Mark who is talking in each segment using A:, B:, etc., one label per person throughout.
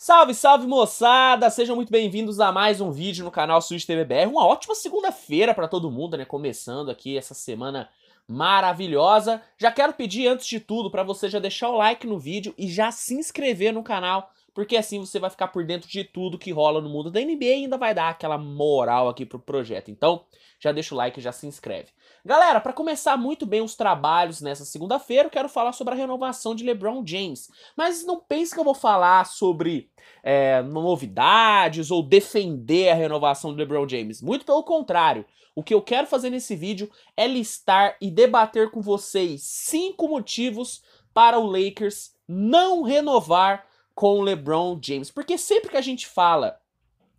A: Salve, salve moçada! Sejam muito bem-vindos a mais um vídeo no canal Switch TVBR. Uma ótima segunda-feira para todo mundo, né? Começando aqui essa semana maravilhosa. Já quero pedir antes de tudo para você já deixar o like no vídeo e já se inscrever no canal porque assim você vai ficar por dentro de tudo que rola no mundo da NBA e ainda vai dar aquela moral aqui pro projeto. Então, já deixa o like e já se inscreve. Galera, para começar muito bem os trabalhos nessa segunda-feira, eu quero falar sobre a renovação de LeBron James. Mas não pense que eu vou falar sobre é, novidades ou defender a renovação do LeBron James. Muito pelo contrário. O que eu quero fazer nesse vídeo é listar e debater com vocês cinco motivos para o Lakers não renovar com LeBron James. Porque sempre que a gente fala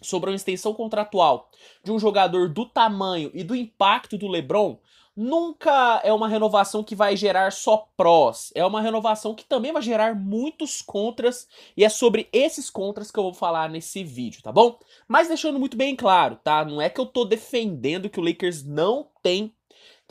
A: sobre uma extensão contratual de um jogador do tamanho e do impacto do LeBron, nunca é uma renovação que vai gerar só prós, é uma renovação que também vai gerar muitos contras e é sobre esses contras que eu vou falar nesse vídeo, tá bom? Mas deixando muito bem claro, tá? Não é que eu tô defendendo que o Lakers não tem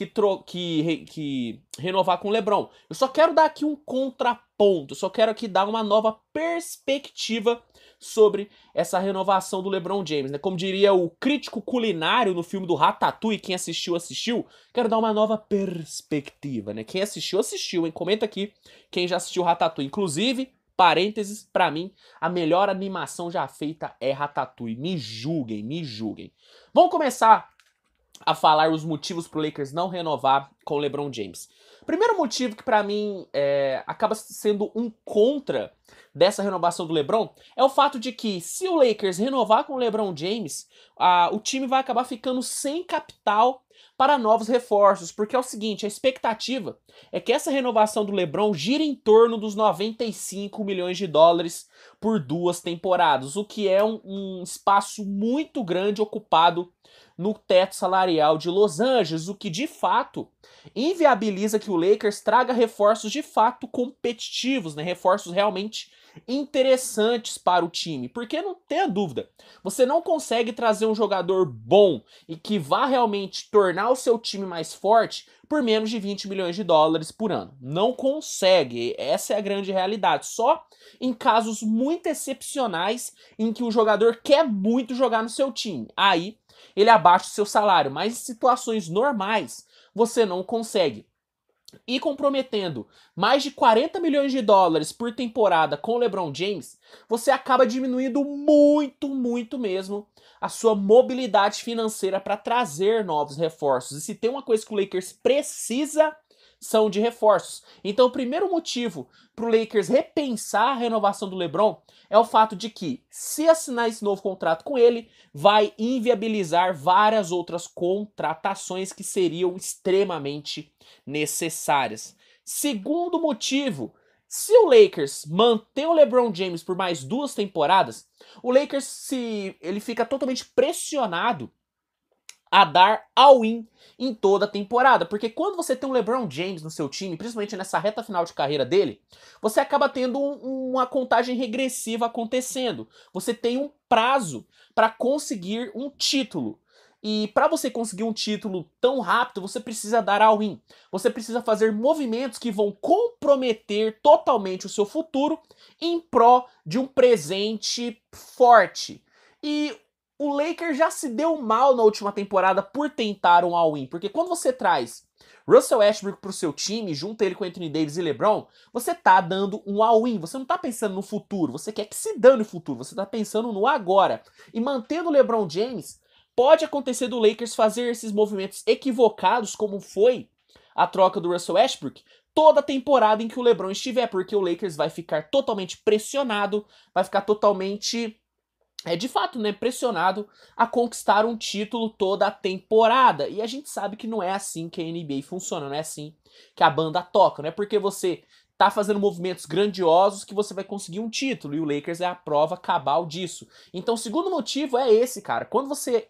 A: que, tro que, re que renovar com o LeBron. Eu só quero dar aqui um contraponto, só quero aqui dar uma nova perspectiva sobre essa renovação do LeBron James, né? Como diria o crítico culinário no filme do Ratatouille, quem assistiu assistiu. Quero dar uma nova perspectiva, né? Quem assistiu assistiu, hein? Comenta aqui quem já assistiu Ratatouille, inclusive. Parênteses, para mim, a melhor animação já feita é Ratatouille. Me julguem, me julguem. Vamos começar a falar os motivos pro Lakers não renovar com o LeBron James. Primeiro motivo que para mim é, acaba sendo um contra dessa renovação do LeBron é o fato de que se o Lakers renovar com o LeBron James, a, o time vai acabar ficando sem capital para novos reforços, porque é o seguinte, a expectativa é que essa renovação do LeBron gire em torno dos 95 milhões de dólares por duas temporadas, o que é um, um espaço muito grande ocupado no teto salarial de Los Angeles, o que de fato inviabiliza que o Lakers traga reforços de fato competitivos, né? reforços realmente interessantes para o time, porque não tenha dúvida, você não consegue trazer um jogador bom e que vá realmente tornar o seu time mais forte por menos de 20 milhões de dólares por ano. Não consegue, essa é a grande realidade. Só em casos muito excepcionais em que o jogador quer muito jogar no seu time. Aí ele abaixa o seu salário, mas em situações normais você não consegue. E comprometendo mais de 40 milhões de dólares por temporada com o LeBron James, você acaba diminuindo muito, muito mesmo a sua mobilidade financeira para trazer novos reforços. E se tem uma coisa que o Lakers precisa são de reforços. Então, o primeiro motivo para o Lakers repensar a renovação do LeBron é o fato de que, se assinar esse novo contrato com ele, vai inviabilizar várias outras contratações que seriam extremamente necessárias. Segundo motivo, se o Lakers manter o LeBron James por mais duas temporadas, o Lakers se ele fica totalmente pressionado a dar all-in em toda a temporada. Porque quando você tem um LeBron James no seu time, principalmente nessa reta final de carreira dele, você acaba tendo um, uma contagem regressiva acontecendo. Você tem um prazo para conseguir um título. E para você conseguir um título tão rápido, você precisa dar all-in. Você precisa fazer movimentos que vão comprometer totalmente o seu futuro em pró de um presente forte. E o Lakers já se deu mal na última temporada por tentar um all-in, porque quando você traz Russell Westbrook pro seu time, junta ele com Anthony Davis e LeBron, você tá dando um all-in, você não tá pensando no futuro, você quer que se dane no futuro, você tá pensando no agora. E mantendo o LeBron James, pode acontecer do Lakers fazer esses movimentos equivocados como foi a troca do Russell Westbrook toda temporada em que o LeBron estiver, porque o Lakers vai ficar totalmente pressionado, vai ficar totalmente é de fato né, pressionado a conquistar um título toda a temporada. E a gente sabe que não é assim que a NBA funciona, não é assim que a banda toca, não é porque você tá fazendo movimentos grandiosos que você vai conseguir um título, e o Lakers é a prova cabal disso. Então, o segundo motivo é esse, cara. Quando você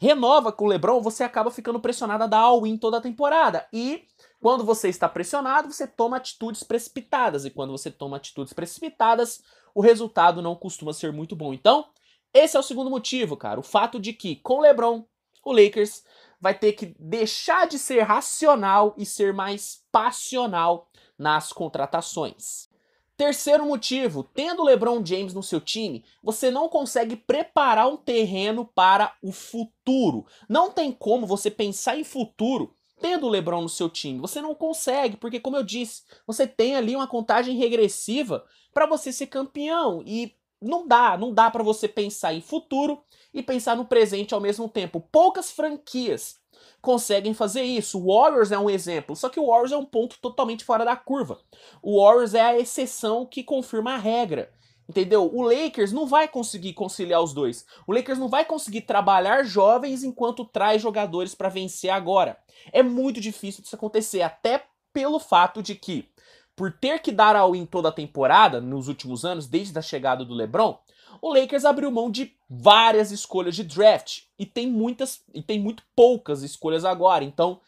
A: renova com o LeBron, você acaba ficando pressionado a dar all-in toda a temporada. E quando você está pressionado, você toma atitudes precipitadas, e quando você toma atitudes precipitadas, o resultado não costuma ser muito bom. Então, esse é o segundo motivo, cara. O fato de que, com LeBron, o Lakers vai ter que deixar de ser racional e ser mais passional nas contratações. Terceiro motivo, tendo LeBron James no seu time, você não consegue preparar um terreno para o futuro. Não tem como você pensar em futuro tendo o LeBron no seu time. Você não consegue, porque como eu disse, você tem ali uma contagem regressiva para você ser campeão e não dá, não dá para você pensar em futuro e pensar no presente ao mesmo tempo. Poucas franquias conseguem fazer isso. O Warriors é um exemplo, só que o Warriors é um ponto totalmente fora da curva. O Warriors é a exceção que confirma a regra. Entendeu? O Lakers não vai conseguir conciliar os dois. O Lakers não vai conseguir trabalhar jovens enquanto traz jogadores para vencer agora. É muito difícil disso acontecer, até pelo fato de que por ter que dar all-in toda a temporada, nos últimos anos, desde a chegada do LeBron, o Lakers abriu mão de várias escolhas de draft e tem muitas e tem muito poucas escolhas agora. Então,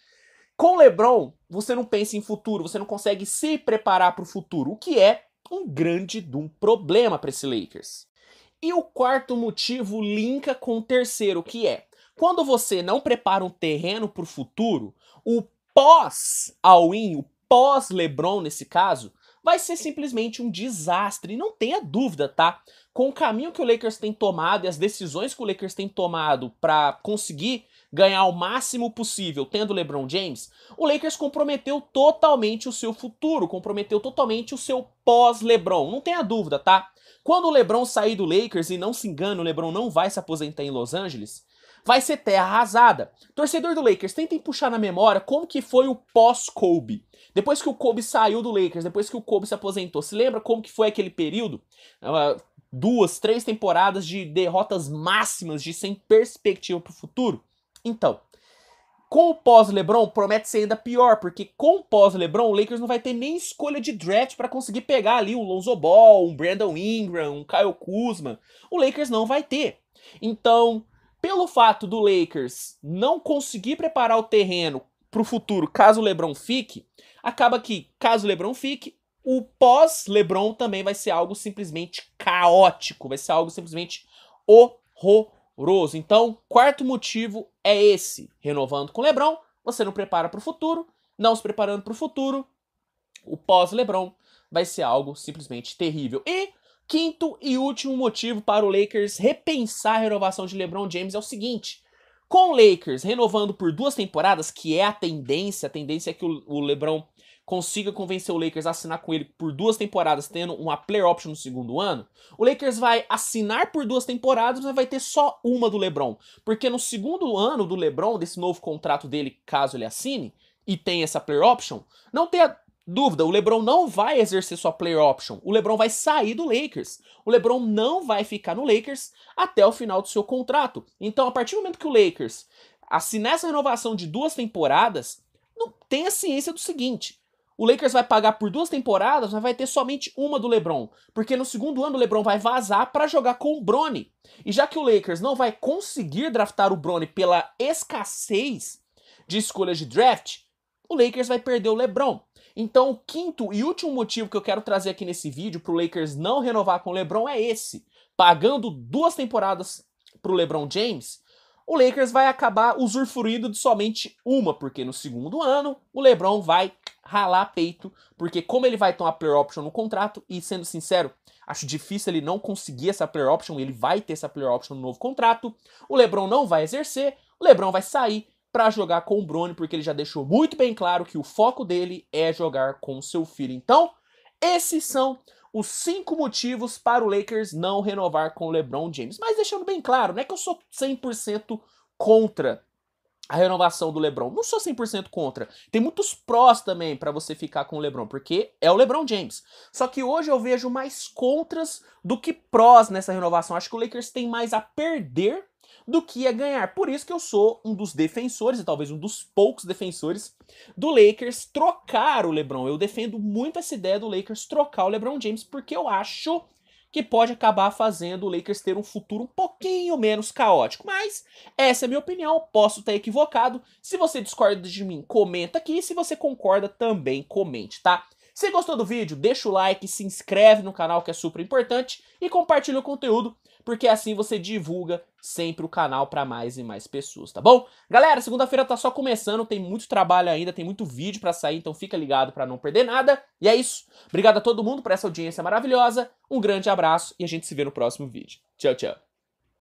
A: com o LeBron, você não pensa em futuro, você não consegue se preparar para o futuro, o que é um grande um problema para esse Lakers. E o quarto motivo linka com o terceiro, que é quando você não prepara um terreno para o futuro, o pós all-in, o pós-LeBron nesse caso, vai ser simplesmente um desastre. não tenha dúvida, tá? Com o caminho que o Lakers tem tomado e as decisões que o Lakers tem tomado para conseguir ganhar o máximo possível tendo o LeBron James, o Lakers comprometeu totalmente o seu futuro, comprometeu totalmente o seu pós-LeBron. Não tenha dúvida, tá? Quando o LeBron sair do Lakers, e não se engano, o LeBron não vai se aposentar em Los Angeles, vai ser terra arrasada. Torcedor do Lakers, tentem puxar na memória como que foi o pós-Kobe. Depois que o Kobe saiu do Lakers, depois que o Kobe se aposentou, se lembra como que foi aquele período? Uh, duas, três temporadas de derrotas máximas, de sem perspectiva para o futuro? Então, com o pós-LeBron promete ser ainda pior, porque com o pós-LeBron o Lakers não vai ter nem escolha de draft para conseguir pegar ali um Lonzo Ball, um Brandon Ingram, um Kyle Kuzma. O Lakers não vai ter. Então, pelo fato do Lakers não conseguir preparar o terreno para o futuro caso o LeBron fique, acaba que, caso o LeBron fique, o pós-LeBron também vai ser algo simplesmente caótico, vai ser algo simplesmente horroroso. Então, quarto motivo é esse: renovando com o LeBron, você não prepara para o futuro, não se preparando para o futuro, o pós-LeBron vai ser algo simplesmente terrível. E Quinto e último motivo para o Lakers repensar a renovação de LeBron James é o seguinte: com o Lakers renovando por duas temporadas, que é a tendência, a tendência é que o LeBron consiga convencer o Lakers a assinar com ele por duas temporadas, tendo uma player option no segundo ano, o Lakers vai assinar por duas temporadas, mas vai ter só uma do LeBron, porque no segundo ano do LeBron desse novo contrato dele, caso ele assine, e tenha essa player option, não tem a Dúvida, o LeBron não vai exercer sua player option. O LeBron vai sair do Lakers. O LeBron não vai ficar no Lakers até o final do seu contrato. Então, a partir do momento que o Lakers assinar essa renovação de duas temporadas, não tenha ciência do seguinte: o Lakers vai pagar por duas temporadas, mas vai ter somente uma do LeBron, porque no segundo ano o LeBron vai vazar para jogar com o Brony. E já que o Lakers não vai conseguir draftar o Brony pela escassez de escolhas de draft, o Lakers vai perder o LeBron. Então, o quinto e último motivo que eu quero trazer aqui nesse vídeo para o Lakers não renovar com o LeBron é esse. Pagando duas temporadas para o LeBron James, o Lakers vai acabar usufruindo de somente uma, porque no segundo ano o LeBron vai ralar peito, porque como ele vai ter uma player option no contrato, e sendo sincero, acho difícil ele não conseguir essa player option, ele vai ter essa player option no novo contrato, o LeBron não vai exercer, o LeBron vai sair para jogar com o Brony, porque ele já deixou muito bem claro que o foco dele é jogar com seu filho. Então, esses são os cinco motivos para o Lakers não renovar com o LeBron James. Mas deixando bem claro, não é que eu sou 100% contra a renovação do LeBron. Não sou 100% contra. Tem muitos prós também para você ficar com o LeBron, porque é o LeBron James. Só que hoje eu vejo mais contras do que prós nessa renovação. Acho que o Lakers tem mais a perder do que é ganhar. Por isso que eu sou um dos defensores, e talvez um dos poucos defensores, do Lakers trocar o LeBron. Eu defendo muito essa ideia do Lakers trocar o LeBron James, porque eu acho que pode acabar fazendo o Lakers ter um futuro um pouquinho menos caótico. Mas essa é a minha opinião, posso estar equivocado. Se você discorda de mim, comenta aqui. Se você concorda, também comente, tá? Se gostou do vídeo, deixa o like, se inscreve no canal que é super importante e compartilha o conteúdo, porque assim você divulga sempre o canal para mais e mais pessoas, tá bom? Galera, segunda-feira tá só começando, tem muito trabalho ainda, tem muito vídeo para sair, então fica ligado para não perder nada. E é isso. Obrigado a todo mundo por essa audiência maravilhosa. Um grande abraço e a gente se vê no próximo vídeo. Tchau, tchau.